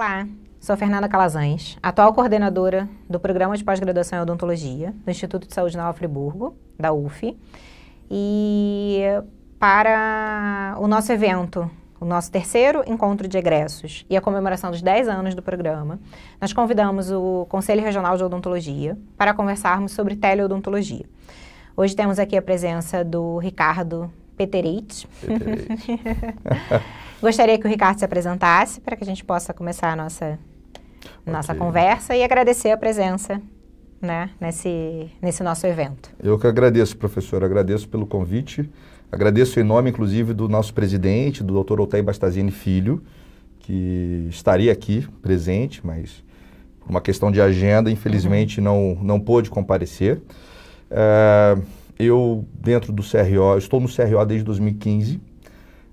Olá, sou Fernanda Calazans, atual coordenadora do Programa de Pós-Graduação em Odontologia do Instituto de Saúde Nova Friburgo, da UF, e para o nosso evento, o nosso terceiro encontro de egressos e a comemoração dos 10 anos do programa, nós convidamos o Conselho Regional de Odontologia para conversarmos sobre teleodontologia. Hoje temos aqui a presença do Ricardo Peterite. Gostaria que o Ricardo se apresentasse para que a gente possa começar a nossa, nossa conversa e agradecer a presença né, nesse, nesse nosso evento. Eu que agradeço, professor, agradeço pelo convite, agradeço em nome, inclusive, do nosso presidente, do doutor Otay Bastazini Filho, que estaria aqui presente, mas por uma questão de agenda, infelizmente, uhum. não, não pôde comparecer. É eu, dentro do CRO, estou no CRO desde 2015. Uh,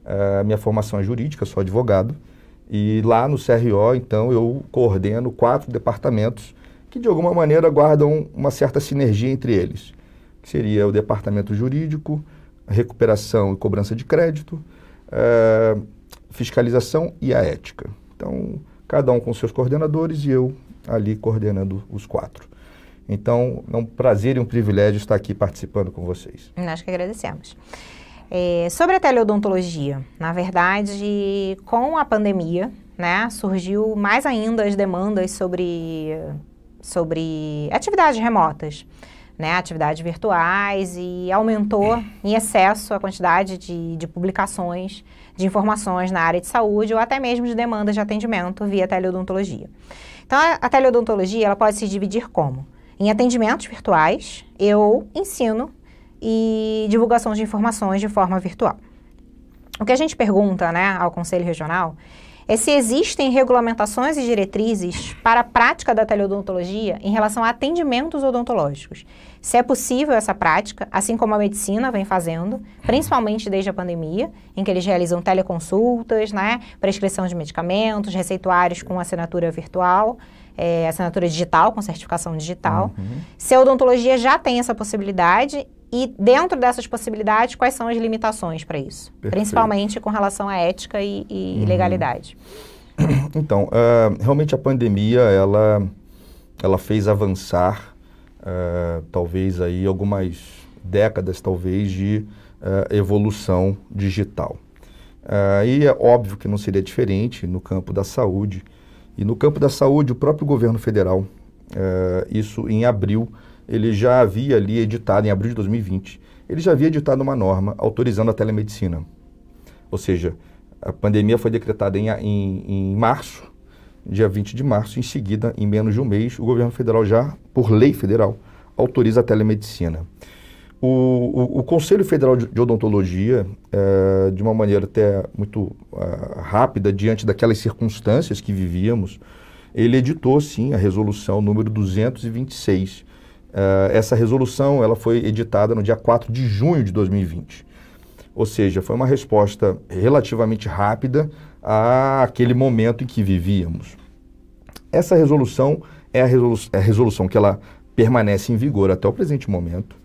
eh, minha formação é jurídica, sou advogado. E lá no CRO, então, eu coordeno quatro departamentos que, de alguma maneira, guardam uma certa sinergia entre eles. Que seria o departamento jurídico, recuperação e cobrança de crédito, uh, fiscalização e a ética. Então, cada um com seus coordenadores e eu ali coordenando os quatro. Então, é um prazer e um privilégio estar aqui participando com vocês. Nós que agradecemos. É, sobre a teleodontologia, na verdade, com a pandemia, né, surgiu mais ainda as demandas sobre, sobre atividades remotas, né, atividades virtuais e aumentou em excesso a quantidade de, de publicações, de informações na área de saúde ou até mesmo de demandas de atendimento via teleodontologia. Então, a, a teleodontologia ela pode se dividir como? Em atendimentos virtuais, eu ensino e divulgação de informações de forma virtual. O que a gente pergunta né, ao Conselho Regional é se existem regulamentações e diretrizes para a prática da teleodontologia em relação a atendimentos odontológicos. Se é possível essa prática, assim como a medicina vem fazendo, principalmente desde a pandemia, em que eles realizam teleconsultas, né, prescrição de medicamentos, receituários com assinatura virtual é, assinatura digital, com certificação digital. Uhum. Se a odontologia já tem essa possibilidade e dentro dessas possibilidades, quais são as limitações para isso? Perfeito. Principalmente com relação à ética e, e uhum. legalidade. Então, uh, realmente a pandemia, ela, ela fez avançar, uh, talvez aí algumas décadas, talvez, de uh, evolução digital. Uh, e é óbvio que não seria diferente no campo da saúde, e no campo da saúde, o próprio governo federal, uh, isso em abril, ele já havia ali editado, em abril de 2020, ele já havia editado uma norma autorizando a telemedicina. Ou seja, a pandemia foi decretada em, em, em março, dia 20 de março, em seguida, em menos de um mês, o governo federal já, por lei federal, autoriza a telemedicina. O, o, o Conselho Federal de Odontologia, é, de uma maneira até muito é, rápida, diante daquelas circunstâncias que vivíamos, ele editou, sim, a resolução número 226. Uh, eh, essa resolução ela foi editada no dia 4 de junho de 2020. Ou seja, foi uma resposta relativamente rápida àquele momento em que vivíamos. Essa resolução é a, é a resolução que ela permanece em vigor até o presente momento.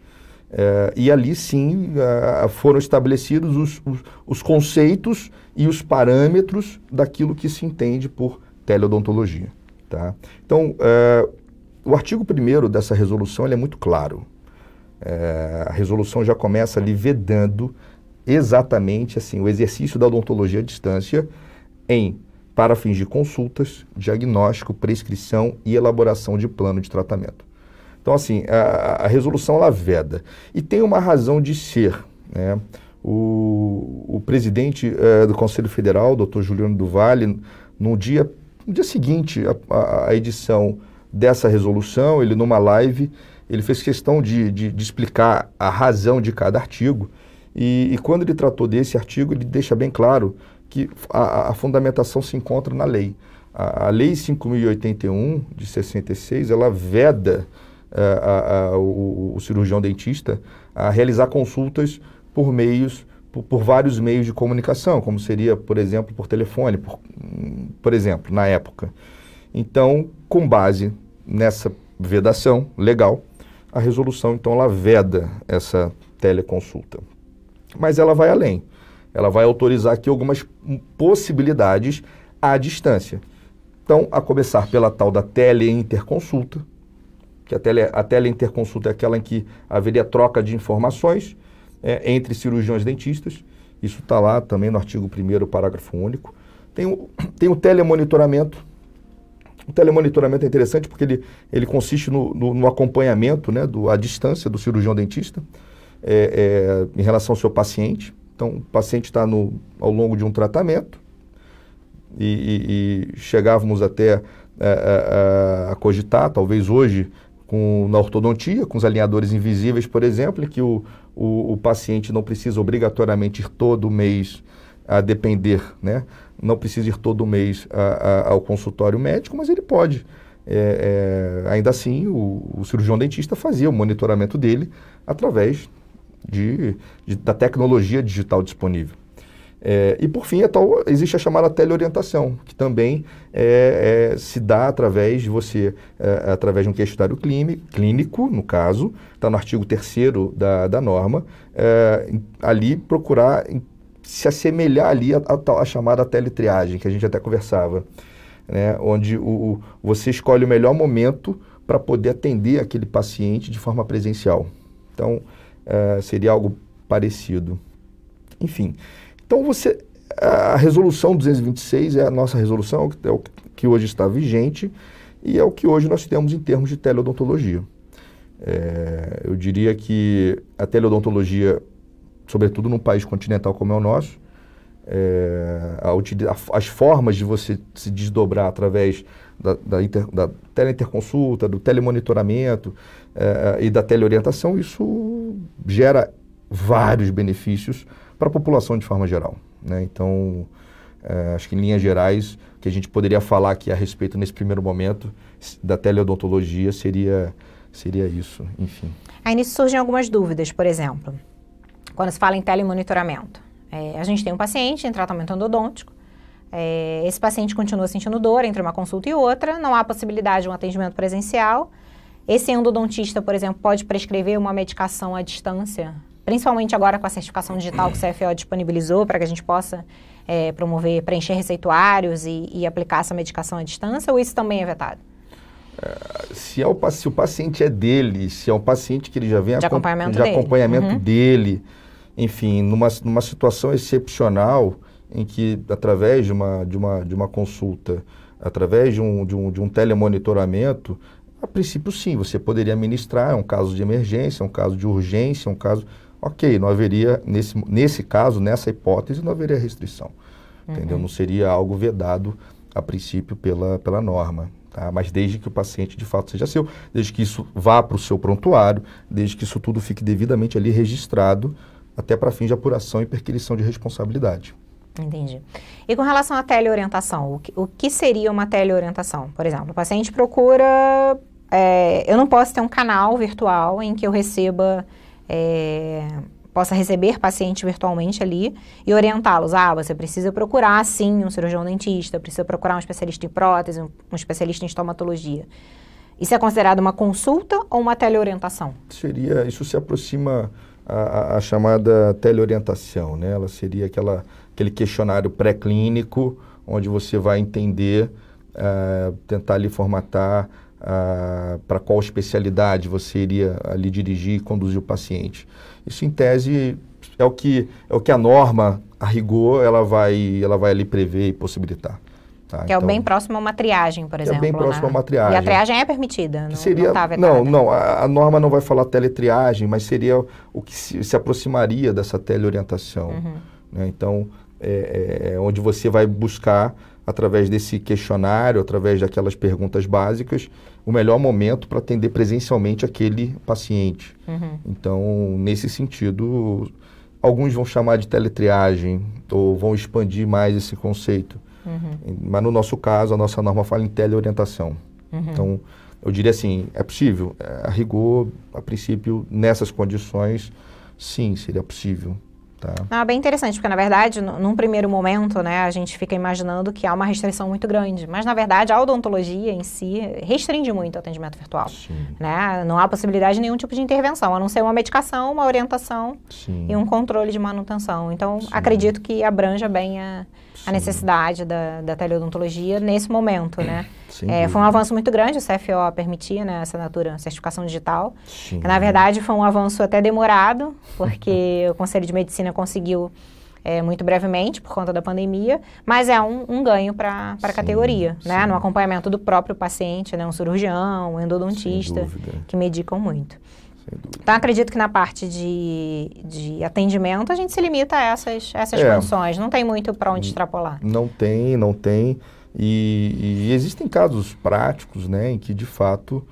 É, e ali sim a, é, foram estabelecidos os, os, os, conceitos e os parâmetros daquilo que se entende por teleodontologia. Tá? Então, é, o artigo 1 dessa resolução é muito claro. É, a resolução já começa ali vedando exatamente assim o exercício da odontologia à distância em para fins de consultas, diagnóstico, prescrição e elaboração de plano de tratamento. Então, assim, a, a resolução ela veda. E tem uma razão de ser. Né? O, o presidente é, do Conselho Federal, doutor Juliano do no dia, no dia seguinte à edição dessa resolução, ele numa live, ele fez questão de, de, de explicar a razão de cada artigo. E, e, quando ele tratou desse artigo, ele deixa bem claro que a, a fundamentação se encontra na lei. A, a Lei 5.081, de 66, ela veda a, a, o, o, cirurgião dentista a realizar consultas por meios por, por, vários meios de comunicação, como seria, por exemplo, por telefone, por, por exemplo, na época. Então, com base nessa vedação legal, a resolução então ela veda essa teleconsulta. Mas ela vai além. Ela vai autorizar aqui algumas possibilidades à distância. Então, a começar pela tal da teleinterconsulta, que a, tele, a teleinterconsulta é aquela em que haveria troca de informações é, entre cirurgiões dentistas. Isso está lá também no artigo 1 parágrafo único. Tem o, tem o telemonitoramento. O telemonitoramento é interessante porque ele, ele consiste no, no, no acompanhamento né, do, à distância do cirurgião dentista é, é, em relação ao seu paciente. Então, o paciente está ao longo de um tratamento e, e, e chegávamos até a, é, a, é, é, a cogitar, talvez hoje com, na ortodontia, com os alinhadores invisíveis, por exemplo, em que o, o, o, paciente não precisa obrigatoriamente ir todo mês a depender, né? não precisa ir todo mês a, a, ao consultório médico, mas ele pode. É, é, ainda assim, o, o cirurgião dentista fazia o monitoramento dele através de, de, da tecnologia digital disponível. É, e por fim, a é tal, existe a chamada teleorientação, que também é, é, se dá através de você, é, através de um questionário clínico, no caso, está no artigo 3 da, da norma, é, ali procurar se assemelhar ali à chamada teletriagem, que a gente até conversava, né? onde o, o você escolhe o melhor momento para poder atender aquele paciente de forma presencial. Então, seria algo parecido. Enfim, então você a resolução 226 é a nossa resolução, é o que hoje está vigente e é o que hoje nós temos em termos de teleodontologia. É, eu diria que a teleodontologia, sobretudo num país continental como é o nosso, é, a, as formas de você se desdobrar através da, da, inter, da teleinterconsulta, do telemonitoramento é, e da teleorientação, isso gera vários benefícios para a população de forma geral. Né? Então, é, acho que em linhas gerais, o que a gente poderia falar aqui a respeito nesse primeiro momento da teleodontologia seria, seria isso, enfim. Aí nisso surgem algumas dúvidas, por exemplo, quando se fala em telemonitoramento. É, a gente tem um paciente em tratamento endodôntico, é, esse paciente continua sentindo dor entre uma consulta e outra, não há possibilidade de um atendimento presencial. Esse endodontista, por exemplo, pode prescrever uma medicação à distância principalmente agora com a certificação digital que o CFO disponibilizou para que a gente possa é, promover, preencher receituários e, e, aplicar essa medicação à distância, ou isso também é vetado? É, se, é o, se o paciente é dele, se é um paciente que ele já vem de acompanhamento, de dele. acompanhamento uhum. dele, enfim, numa, numa situação excepcional em que, através de uma, de uma, de uma consulta, através de um, de, um, de um telemonitoramento, a princípio sim, você poderia ministrar, é um caso de emergência, é um caso de urgência, é um caso ok, não haveria, nesse, nesse caso, nessa hipótese, não haveria restrição. Uhum. Entendeu? Não seria algo vedado, a princípio, pela, pela norma. Tá? Mas desde que o paciente de fato seja seu, desde que isso vá para o seu prontuário, desde que isso tudo fique devidamente ali registrado, até para fins de apuração e perquisição de responsabilidade. Entendi. E com relação à teleorientação, o que, o que seria uma teleorientação? Por exemplo, o paciente procura. É, eu não posso ter um canal virtual em que eu receba é, possa receber paciente virtualmente ali e orientá-los. Ah, você precisa procurar, sim, um cirurgião dentista, precisa procurar um especialista em prótese, um, um especialista em estomatologia. Isso é considerado uma consulta ou uma teleorientação? Seria, isso se aproxima à, chamada teleorientação, né? Ela seria aquela, aquele questionário pré-clínico, onde você vai entender, uh, tentar lhe formatar ah, para qual especialidade você iria ali dirigir e conduzir o paciente. Isso, em tese, é o que, é o que a norma, a rigor, ela vai, ela vai ali prever e possibilitar. Tá, que é o bem então, próximo a uma triagem, por é exemplo. É bem próximo né? a uma triagem. E a triagem é permitida, não seria, não tá Não, não a, a, norma não vai falar teletriagem, mas seria o que se, se aproximaria dessa teleorientação. Uhum. Né? Então, é, é, é onde você vai buscar através desse questionário, através daquelas perguntas básicas, o melhor momento para atender presencialmente aquele paciente. Uhum. Então, nesse sentido, alguns vão chamar de teletriagem ou vão expandir mais esse conceito. Uhum. Mas no nosso caso, a nossa norma fala em teleorientação. Uhum. Então, eu diria assim, é possível? É, a rigor, a princípio, nessas condições, sim, seria possível. Tá. Ah, bem interessante, porque na verdade, num primeiro momento, né, a gente fica imaginando que há uma restrição muito grande. Mas na verdade, a odontologia em si restringe muito o atendimento virtual. Né? Não há possibilidade de nenhum tipo de intervenção, a não ser uma medicação, uma orientação Sim. e um controle de manutenção. Então, Sim. acredito que abranja bem a, a necessidade da, da teleodontologia nesse momento, né? É, foi um avanço muito grande, o CFO permitia né, assinatura, certificação digital. Que, na verdade, foi um avanço até demorado, porque o Conselho de Medicina conseguiu é, muito brevemente por conta da pandemia, mas é um, um ganho para a categoria, né? sim. né? No acompanhamento do próprio paciente, né? Um cirurgião, um endodontista, que medicam muito. Então, acredito que na parte de, de atendimento a gente se limita a essas, essas é, funções. Não tem muito para onde extrapolar. Não tem, não tem. E, e, existem casos práticos né, em que, de fato,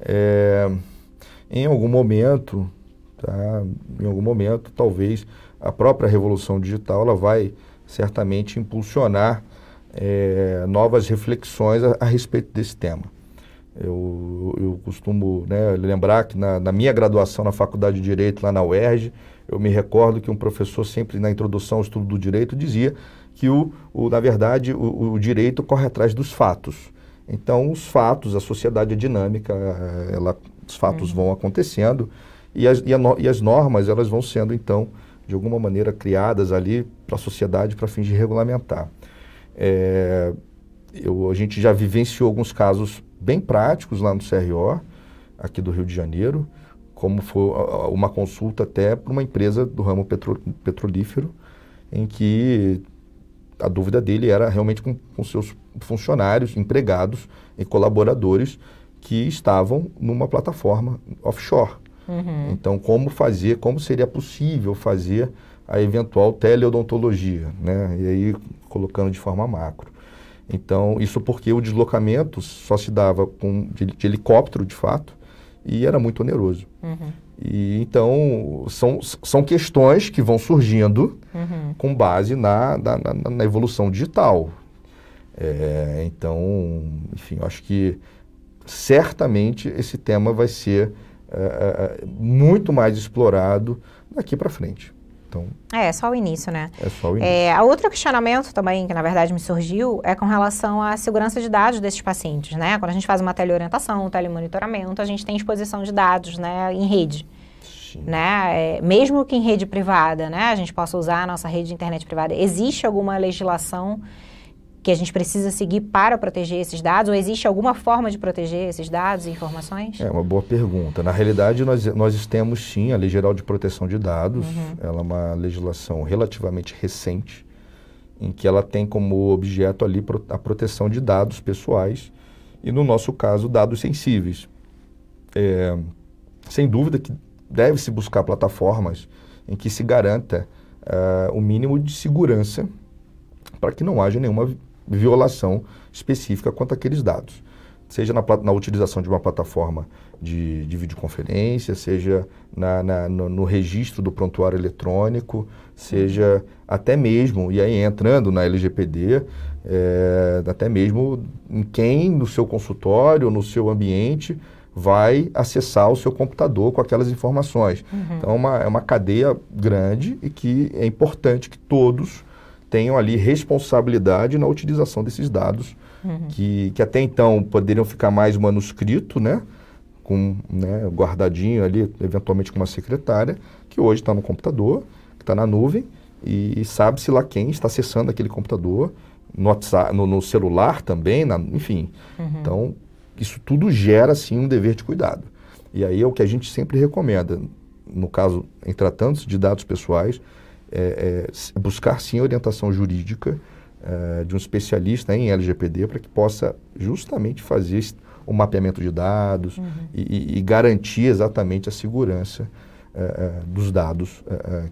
é, em algum momento, tá, em algum momento, talvez a própria revolução digital ela vai certamente impulsionar é, novas reflexões a, a respeito desse tema. Eu, eu costumo né, lembrar que na, na, minha graduação na Faculdade de Direito, lá na UERJ, eu me recordo que um professor sempre na introdução ao estudo do direito dizia que, o, o na verdade, o, o, direito corre atrás dos fatos. Então, os fatos, a sociedade é dinâmica, eh, ela, os fatos uhum. vão acontecendo e as, e, a, e as normas elas vão sendo, então, de alguma maneira criadas ali para a sociedade para fins de regulamentar. É, eu, a gente já vivenciou alguns casos bem práticos lá no CRO, aqui do Rio de Janeiro, como foi uma consulta até para uma empresa do ramo petro, petrolífero, em que a dúvida dele era realmente com, com seus funcionários, empregados e colaboradores que estavam numa plataforma offshore. Uhum. Então, como fazer, como seria possível fazer a eventual teleodontologia, né? E aí, colocando de forma macro. Então, isso porque o deslocamento só se dava com, de, de helicóptero, de fato, e era muito oneroso. Uhum. E, então, são, são questões que vão surgindo uhum. com base na, na, na, na evolução digital. É, então, enfim, eu acho que certamente esse tema vai ser é, é, é muito mais explorado daqui para frente. Então, é, só o início, né? É só o é, início. É, outro questionamento também, que na verdade me surgiu, é com relação à segurança de dados desses pacientes, né? Quando a gente faz uma teleorientação, um telemonitoramento, a gente tem exposição de dados, né, em rede. Sim. Né? É, mesmo que em rede privada, né, a gente possa usar a nossa rede de internet privada, existe alguma legislação que a gente precisa seguir para proteger esses dados? Ou existe alguma forma de proteger esses dados e informações? É uma boa pergunta. Na realidade, nós, nós temos sim a Lei Geral de Proteção de Dados. Uhum. Ela é uma legislação relativamente recente, em que ela tem como objeto ali a proteção de dados pessoais e, no nosso caso, dados sensíveis. É, sem dúvida que deve-se buscar plataformas em que se garanta uh, o mínimo de segurança para que não haja nenhuma violação específica quanto àqueles dados. Seja na, na utilização de uma plataforma de, de videoconferência, seja na, na, no, no, registro do prontuário eletrônico, seja até mesmo, e aí entrando na LGPD, é, eh, até mesmo em quem no seu consultório, no seu ambiente, vai acessar o seu computador com aquelas informações. Uhum. Então, é uma, é uma cadeia grande e que é importante que todos tenham ali responsabilidade na utilização desses dados, uhum. que, que até então poderiam ficar mais manuscrito, né? Com, né, guardadinho ali, eventualmente com uma secretária, que hoje está no computador, que está na nuvem, e sabe-se lá quem está acessando aquele computador, no, WhatsApp, no, no celular também, na, enfim. Uhum. Então, isso tudo gera, assim, um dever de cuidado. E aí é o que a gente sempre recomenda, no caso, em tratando-se de dados pessoais, é, é, buscar sim orientação jurídica é, de um especialista em LGPD para que possa justamente fazer o mapeamento de dados uhum. e, e, garantir exatamente a segurança é, é, dos dados é,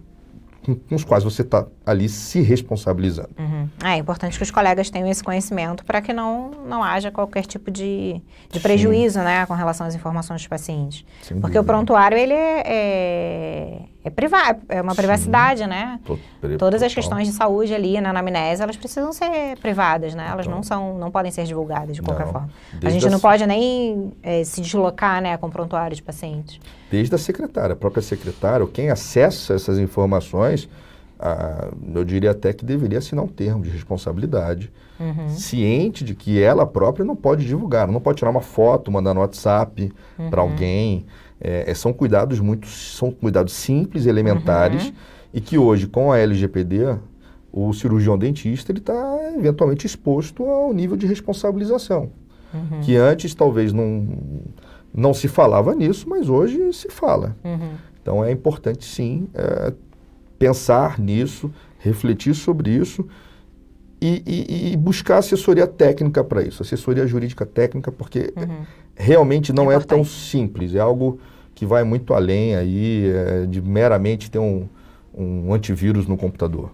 com, com, os quais você está ali se responsabilizando. Uhum. Ah, é importante que os colegas tenham esse conhecimento para que não, não haja qualquer tipo de, de prejuízo né, com relação às informações dos pacientes. Sem Porque dúvida. o prontuário ele é é priva é uma privacidade, Sim. né? Todas as questões de saúde ali na anamnese, elas precisam ser privadas, né? Elas então, não são, não podem ser divulgadas de qualquer não. forma. Desde a gente não pode nem é, se deslocar, né, com prontuário de pacientes. Desde a secretária, a própria secretária, ou quem acessa essas informações, eu diria até que deveria assinar um termo de responsabilidade, uhum. ciente de que ela própria não pode divulgar, não pode tirar uma foto, mandar no WhatsApp uhum. para alguém. É, é, são cuidados muito, são cuidados simples, elementares, uhum. e que hoje, com a LGPD, o cirurgião dentista está eventualmente exposto ao nível de responsabilização. Uhum. Que antes talvez não, não se falava nisso, mas hoje se fala. Uhum. Então é importante sim é, pensar nisso, refletir sobre isso e, e, e buscar assessoria técnica para isso, assessoria jurídica técnica, porque uhum realmente não é, é tão simples, é algo que vai muito além aí é, de meramente ter um, um antivírus no computador.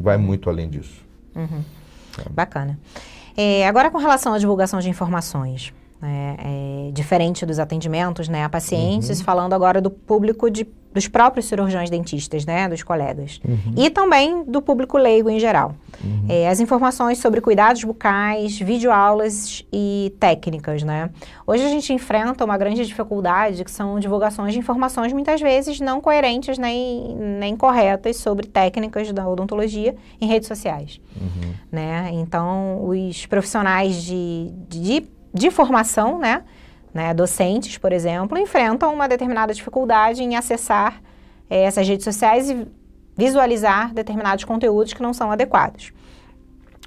Vai uhum. muito além disso. Uhum. É. Bacana. É, agora com relação à divulgação de informações, é, é, diferente dos atendimentos né, a pacientes, uhum. falando agora do público de, dos próprios cirurgiões dentistas, né, dos colegas, uhum. e também do público leigo em geral. Uhum. É, as informações sobre cuidados bucais, videoaulas e técnicas, né? Hoje a gente enfrenta uma grande dificuldade que são divulgações de informações muitas vezes não coerentes nem, nem corretas sobre técnicas da odontologia em redes sociais, uhum. né? Então, os profissionais de, de, de formação, né? Né, docentes, por exemplo, enfrentam uma determinada dificuldade em acessar é, essas redes sociais e visualizar determinados conteúdos que não são adequados.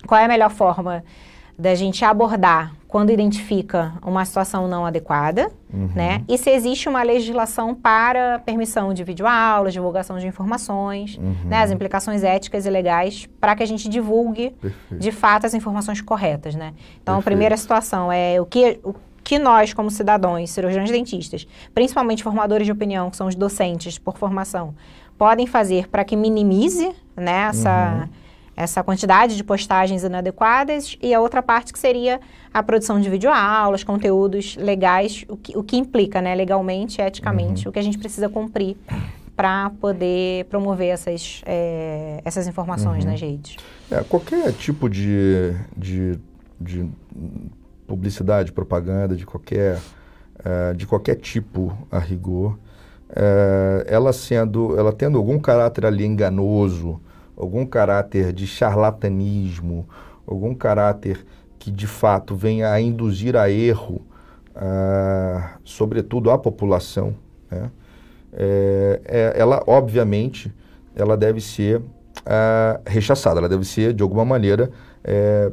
Qual é a melhor forma da gente abordar quando identifica uma situação não adequada, uhum. né? E se existe uma legislação para permissão de videoaulas, divulgação de informações, uhum. né? As implicações éticas e legais para que a gente divulgue, Perfeito. de fato, as informações corretas, né? Então, Perfeito. a primeira situação é o que, o que nós, como cidadãos, cirurgiões dentistas, principalmente formadores de opinião, que são os docentes por formação, podem fazer para que minimize né, essa, uhum. essa quantidade de postagens inadequadas e a outra parte que seria a produção de videoaulas, conteúdos legais, o que, o que implica né, legalmente, eticamente, uhum. o que a gente precisa cumprir para poder promover essas, é, essas informações uhum. nas redes. É, qualquer tipo de, de, de publicidade, propaganda, de qualquer, uh, de qualquer tipo a rigor, eh, ela sendo, ela tendo algum caráter ali enganoso, algum caráter de charlatanismo, algum caráter que de fato venha a induzir a erro, ah, sobretudo a população, né? é, é, ela obviamente ela deve ser ah, rechaçada, ela deve ser de alguma maneira é,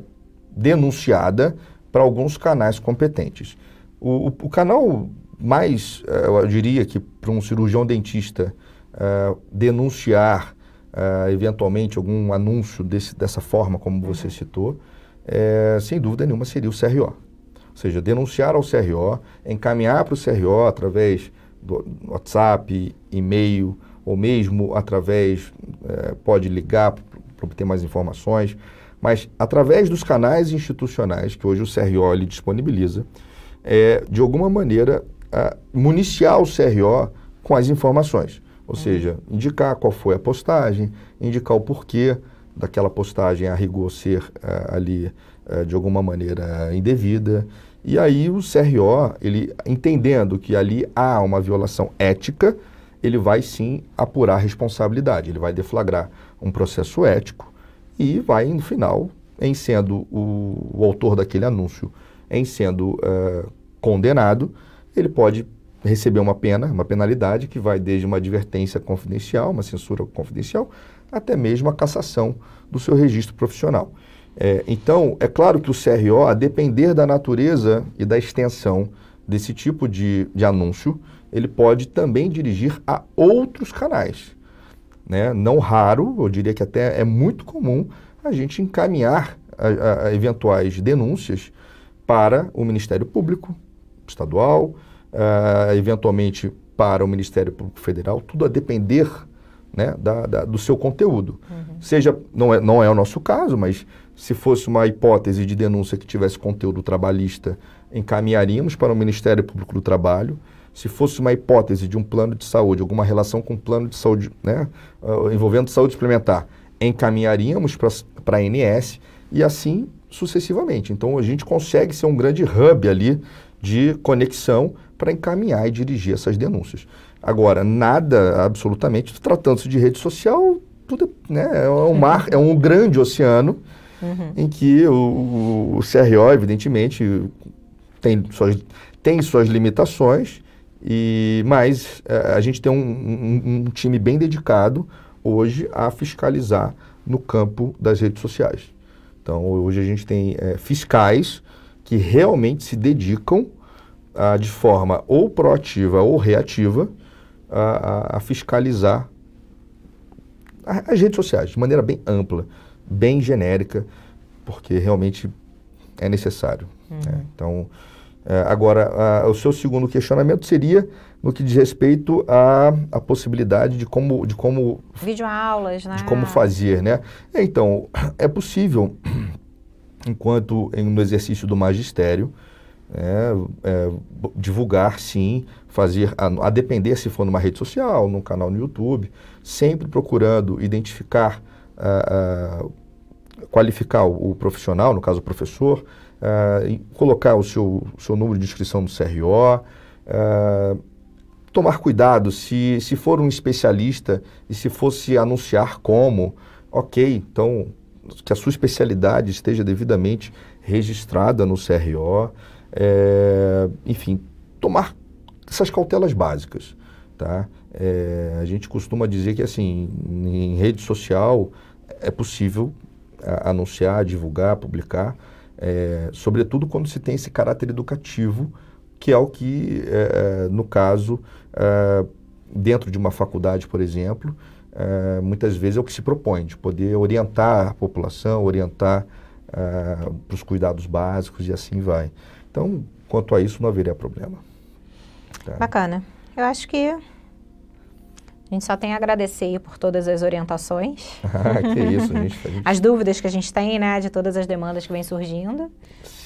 denunciada para alguns canais competentes. O, o, o canal mais, eh, eu diria que para um cirurgião dentista uh, denunciar uh, eventualmente algum anúncio desse, dessa forma, como você uhum. citou, é, sem dúvida nenhuma seria o CRO. Ou seja, denunciar ao CRO, encaminhar para o CRO através do WhatsApp, e-mail, ou mesmo através, pode ligar para obter mais informações, mas através dos canais institucionais que hoje o CRO ele disponibiliza, é, de alguma maneira municiar o CRO com as informações. Ou uhum. seja, indicar qual foi a postagem, indicar o porquê daquela postagem a rigor ser eh, ali eh, de alguma maneira indevida. E aí o CRO, ele entendendo que ali há uma violação ética, ele vai sim apurar a responsabilidade, ele vai deflagrar um processo ético e vai, no final, em sendo o, o autor daquele anúncio, em sendo uh, condenado, ele pode receber uma pena, uma penalidade que vai desde uma advertência confidencial, uma censura confidencial, até mesmo a cassação do seu registro profissional. É, então, é claro que o CRO, a depender da natureza e da extensão desse tipo de, de anúncio, ele pode também dirigir a outros canais. Né? Não raro, eu diria que até é muito comum a gente encaminhar a, a eventuais denúncias para o Ministério Público Estadual, uh, eventualmente para o Ministério Público Federal, tudo a depender né, da, da, do seu conteúdo. Uhum. Seja, não é, não é o nosso caso, mas se fosse uma hipótese de denúncia que tivesse conteúdo trabalhista, encaminharíamos para o Ministério Público do Trabalho. Se fosse uma hipótese de um plano de saúde, alguma relação com um plano de saúde, né, uh, envolvendo saúde suplementar, encaminharíamos para a ANS e assim sucessivamente. Então a gente consegue ser um grande hub ali de conexão para encaminhar e dirigir essas denúncias. Agora, nada, absolutamente, tratando-se de rede social, tudo né, é um mar, é um grande oceano uhum. em que o, o CRO, evidentemente, tem suas, tem suas limitações, e mas é, a gente tem um, um, um time bem dedicado hoje a fiscalizar no campo das redes sociais. Então, hoje a gente tem é, fiscais que realmente se dedicam ah, de forma ou proativa ou reativa a, a, a fiscalizar a, as redes sociais de maneira bem ampla, bem genérica, porque realmente é necessário. Uhum. Né? Então, é, agora, o seu segundo questionamento seria no que diz respeito à, a possibilidade de como de como videoaulas, né? De como fazer, né? Então, é possível enquanto no exercício do magistério né, é, é, divulgar sim, fazer, a, a, depender se for numa rede social, num canal no YouTube, sempre procurando identificar, ah, ah qualificar o, o, profissional, no caso o professor, ah, colocar o seu, seu número de inscrição no CRO, ah, tomar cuidado se, se for um especialista e se fosse anunciar como, ok, então que a sua especialidade esteja devidamente registrada no CRO, é, enfim, tomar essas cautelas básicas, tá? É, a gente costuma dizer que assim, em rede social é possível anunciar, divulgar, publicar, é, sobretudo quando se tem esse caráter educativo, que é o que, é, é, no caso, é, dentro de uma faculdade, por exemplo, muitas vezes é o que se propõe, de poder orientar a população, orientar para os cuidados básicos e assim vai. Então, quanto a isso, não haveria problema. É. Bacana. Eu acho que a gente só tem a agradecer por todas as orientações. Ah, que isso, gente, a gente... As dúvidas que a gente tem, né, de todas as demandas que vêm surgindo.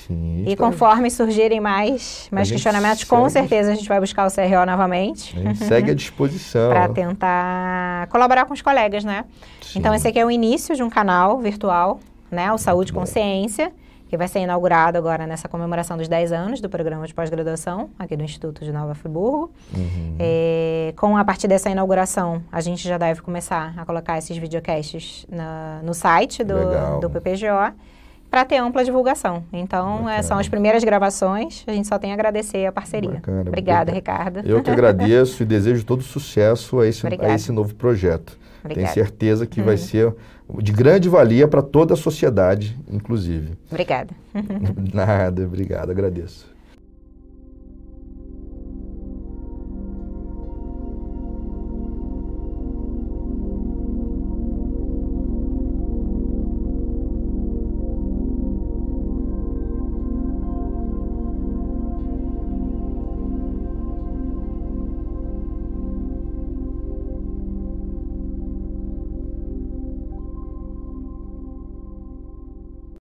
Sim. E tá... conforme surgirem mais, mais questionamentos, segue... com certeza a gente vai buscar o CRO novamente. A gente segue à disposição. Para tentar colaborar com os colegas, né? Então, Sim. Então, esse aqui é o início de um canal virtual, né, o Saúde Consciência que vai ser inaugurado agora nessa comemoração dos 10 anos do programa de pós-graduação aqui do Instituto de Nova Friburgo. Uhum. É, com a partir dessa inauguração, a gente já deve começar a colocar esses videocasts na, no site do, do PPGO para ter ampla divulgação. Então, é, são as primeiras gravações, a gente só tem a agradecer a parceria. Bacana, Obrigada, Ricardo. Eu que agradeço e desejo todo sucesso a esse, a esse novo projeto. Obrigada. Tenho certeza que hum. vai uhum. ser de grande valia para toda a sociedade, inclusive. Obrigada. Nada, obrigado, agradeço.